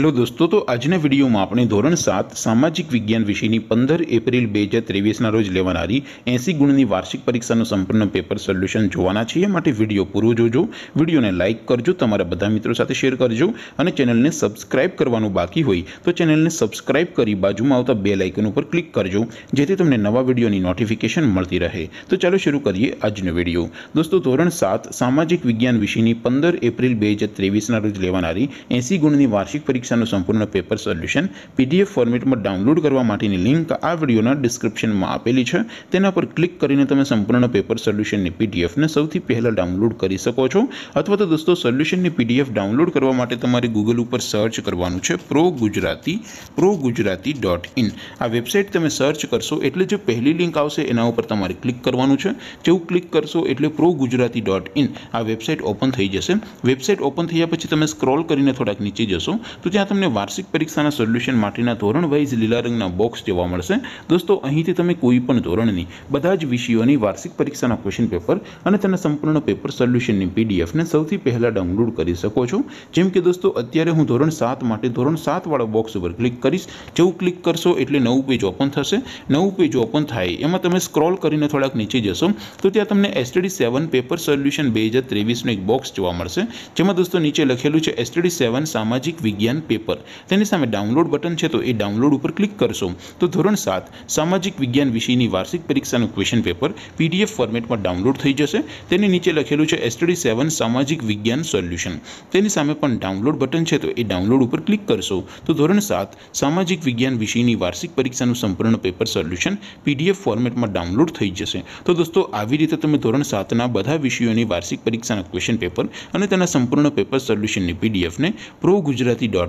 hello दोस्तों तो आज ने वीडियो में अपने ધોરણ 7 સામાજિક વિજ્ઞાન વિષયની 15 એપ્રિલ 2023 ના રોજ લેવાણારી 80 ગુણની વાર્ષિક પરીક્ષાનું સંપૂર્ણ પેપર સોલ્યુશન જોવાના છીએ માટે વિડિયો પૂર્વજોજો વિડિયોને લાઈક કરજો તમારા બધા મિત્રો સાથે શેર કરજો અને ચેનલને સબ્સ્ક્રાઇબ કરવાનું બાકી હોય તો ચેનલને સબ્સ્ક્રાઇબ કરી બાજુમાં આવતા બેલ આઇકન ઉપર ક્લિક કરજો જેથી તમને નવા વિડિયોની નોટિફિકેશન મળતી રહે તો ચાલો શરુ કરીએ આજનો વિડિયો દોસ્તો ધોરણ 7 સામાજિક વિજ્ઞાન વિષયની 15 એપ્રિલ 2023 ના રોજ લેવાણારી 80 ગુણની વાર્ષિક અનો સંપૂર્ણ પેપર સોલ્યુશન પીડીએફ ફોર્મેટમાં ડાઉનલોડ કરવા માટેની લિંક આ વિડિયોના ડિસ્ક્રિપ્શનમાં આપેલી છે તેના પર ક્લિક કરીને તમે સંપૂર્ણ પેપર સોલ્યુશન ને પીડીએફ ને સૌથી પહેલા ડાઉનલોડ કરી શકો છો અથવા તો દોસ્તો સોલ્યુશન ની પીડીએફ ડાઉનલોડ કરવા માટે તમારે Google ઉપર સર્ચ કરવાનું છે પ્રો ગુજરાતી progujarati.in આ વેબસાઈટ તમે સર્ચ કરશો એટલે જે પહેલી લિંક આવશે એના ઉપર તમારે ક્લિક કરવાનું છે જેઉ ક્લિક કરશો એટલે progujarati.in આ વેબસાઈટ ઓપન થઈ જશે વેબસાઈટ ઓપન થઈયા પછી તમે સ્ક્રોલ કરીને થોડાક નીચે જશો તો જ્યાં તમને વાર્ષિક પરીક્ષાના સોલ્યુશન માટેના ધોરણ વાઇઝ લીલા રંગના બોક્સ જોવા મળશે દોસ્તો અહીંથી તમે કોઈ પણ ધોરણની બધા જ વિષયોની વાર્ષિક પરીક્ષાના ક્વેશ્ચન પેપર અને તેના સંપૂર્ણ પેપર સોલ્યુશનની પીડીએફને સૌથી પહેલાં ડાઉનલોડ કરી શકો છો જેમ કે દોસ્તો અત્યારે હું ધોરણ સાત માટે ધોરણ સાતવાળા બોક્સ ઉપર ક્લિક કરીશ જેવું ક્લિક કરશો એટલે નવું પેજ ઓપન થશે નવું પેજ ઓપન થાય એમાં તમે સ્ક્રોલ કરીને થોડાક નીચે જશો તો ત્યાં તમને એસટીડી સેવન પેપર સોલ્યુશન બે હજાર ત્રેવીસનું એક બોક્સ જોવા મળશે જેમાં દોસ્તો નીચે લખેલું છે એસટીડી સેવન સામાજિક વિજ્ઞાન પેપર તેની સામે ડાઉનલોડ બટન છે તો એ ડાઉનલોડ ઉપર ક્લિક કરશો તો ધોરણ 7 સામાજિક વિજ્ઞાન વિષયની વાર્ષિક પરીક્ષાનું ક્વેશ્ચન પેપર પીડીએફ ફોર્મેટમાં ડાઉનલોડ થઈ જશે તેની નીચે લખેલું છે STD 7 સામાજિક વિજ્ઞાન સોલ્યુશન તેની સામે પણ ડાઉનલોડ બટન છે તો એ ડાઉનલોડ ઉપર ક્લિક કરશો તો ધોરણ 7 સામાજિક વિજ્ઞાન વિષયની વાર્ષિક પરીક્ષાનું સંપૂર્ણ પેપર સોલ્યુશન પીડીએફ ફોર્મેટમાં ડાઉનલોડ થઈ જશે તો દોસ્તો આવી રીતે તમે ધોરણ 7 ના બધા વિષયોની વાર્ષિક પરીક્ષાના ક્વેશ્ચન પેપર અને તેના સંપૂર્ણ પેપર સોલ્યુશનની પીડીએફ ને પ્રો ગુજરાતી